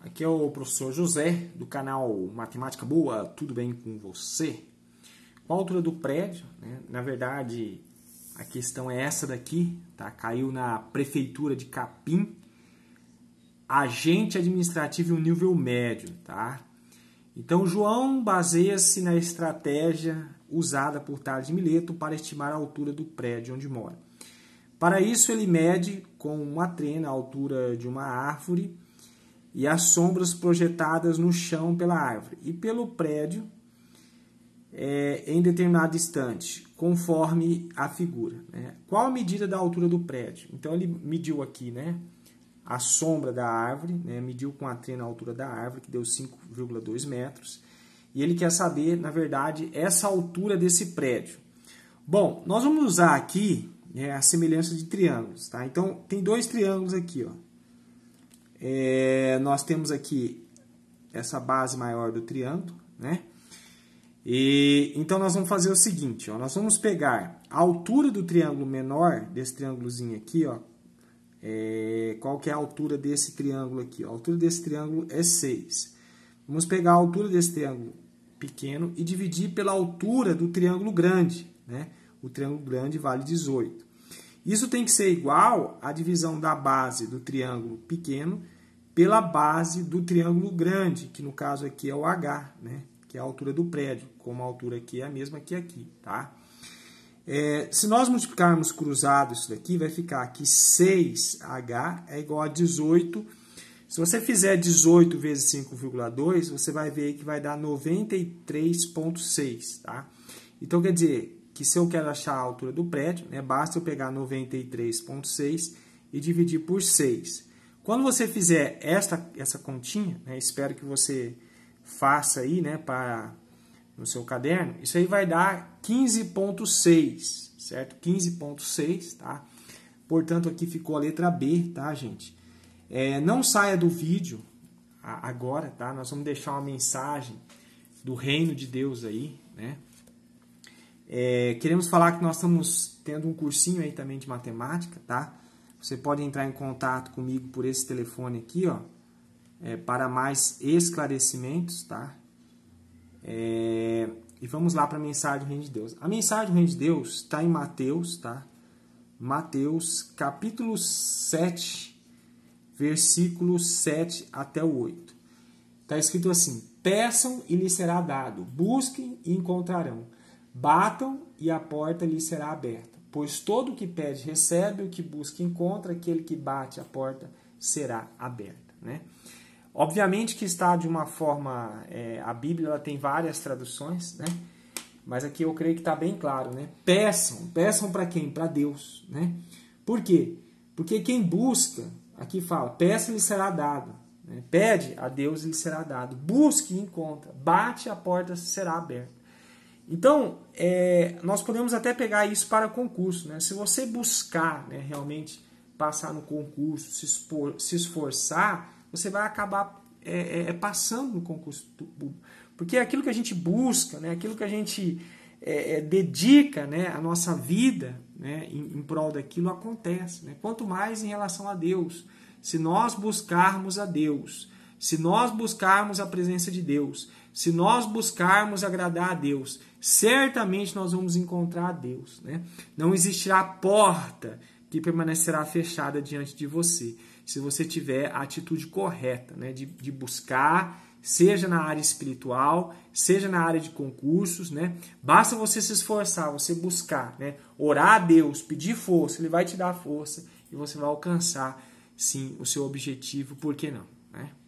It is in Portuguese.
Aqui é o professor José, do canal Matemática Boa, tudo bem com você? Qual a altura do prédio? Né? Na verdade, a questão é essa daqui, tá? Caiu na prefeitura de Capim. Agente administrativo em um nível médio, tá? Então, João baseia-se na estratégia usada por Tales Mileto para estimar a altura do prédio onde mora. Para isso, ele mede com uma trena a altura de uma árvore e as sombras projetadas no chão pela árvore e pelo prédio é, em determinado instante, conforme a figura. Né? Qual a medida da altura do prédio? Então ele mediu aqui né, a sombra da árvore, né, mediu com a trena a altura da árvore, que deu 5,2 metros, e ele quer saber, na verdade, essa altura desse prédio. Bom, nós vamos usar aqui né, a semelhança de triângulos. Tá? Então tem dois triângulos aqui, ó é, nós temos aqui essa base maior do triângulo, né? E, então, nós vamos fazer o seguinte, ó, nós vamos pegar a altura do triângulo menor, desse triângulozinho aqui, ó, é, qual que é a altura desse triângulo aqui? Ó, a altura desse triângulo é 6. Vamos pegar a altura desse triângulo pequeno e dividir pela altura do triângulo grande, né? O triângulo grande vale 18. Isso tem que ser igual à divisão da base do triângulo pequeno pela base do triângulo grande, que no caso aqui é o H, né? que é a altura do prédio, como a altura aqui é a mesma que aqui. Tá? É, se nós multiplicarmos cruzado isso daqui, vai ficar que 6H é igual a 18. Se você fizer 18 vezes 5,2, você vai ver que vai dar 93,6. Tá? Então, quer dizer, que se eu quero achar a altura do prédio, né, basta eu pegar 93,6 e dividir por 6. Quando você fizer esta, essa continha, né, espero que você faça aí né, para, no seu caderno, isso aí vai dar 15,6, certo? 15,6, tá? Portanto, aqui ficou a letra B, tá, gente? É, não saia do vídeo agora, tá? Nós vamos deixar uma mensagem do reino de Deus aí, né? É, queremos falar que nós estamos tendo um cursinho aí também de matemática, tá? Você pode entrar em contato comigo por esse telefone aqui, ó, é, para mais esclarecimentos, tá? É, e vamos lá para a mensagem do Reino de Deus. A mensagem do Reino de Deus está em Mateus, tá? Mateus capítulo 7, versículos 7 até o 8. Está escrito assim: Peçam e lhes será dado, busquem e encontrarão Batam e a porta lhe será aberta. Pois todo o que pede recebe, o que busca encontra, aquele que bate a porta será aberta. Né? Obviamente que está de uma forma. É, a Bíblia ela tem várias traduções, né? mas aqui eu creio que está bem claro. Né? Peçam, peçam para quem? Para Deus. Né? Por quê? Porque quem busca, aqui fala, peça lhe será dado. Né? Pede a Deus lhe será dado. Busque e encontra. Bate a porta será aberta. Então, é, nós podemos até pegar isso para concurso. Né? Se você buscar né, realmente passar no concurso, se, expor, se esforçar, você vai acabar é, é, é passando no concurso público. Porque é aquilo que a gente busca, né, aquilo que a gente é, é, dedica né, a nossa vida né, em, em prol daquilo acontece. Né? Quanto mais em relação a Deus. Se nós buscarmos a Deus, se nós buscarmos a presença de Deus, se nós buscarmos agradar a Deus, certamente nós vamos encontrar a Deus. Né? Não existirá porta que permanecerá fechada diante de você, se você tiver a atitude correta né? de, de buscar, seja na área espiritual, seja na área de concursos, né? Basta você se esforçar, você buscar, né? Orar a Deus, pedir força, ele vai te dar força e você vai alcançar sim o seu objetivo, por que não, né?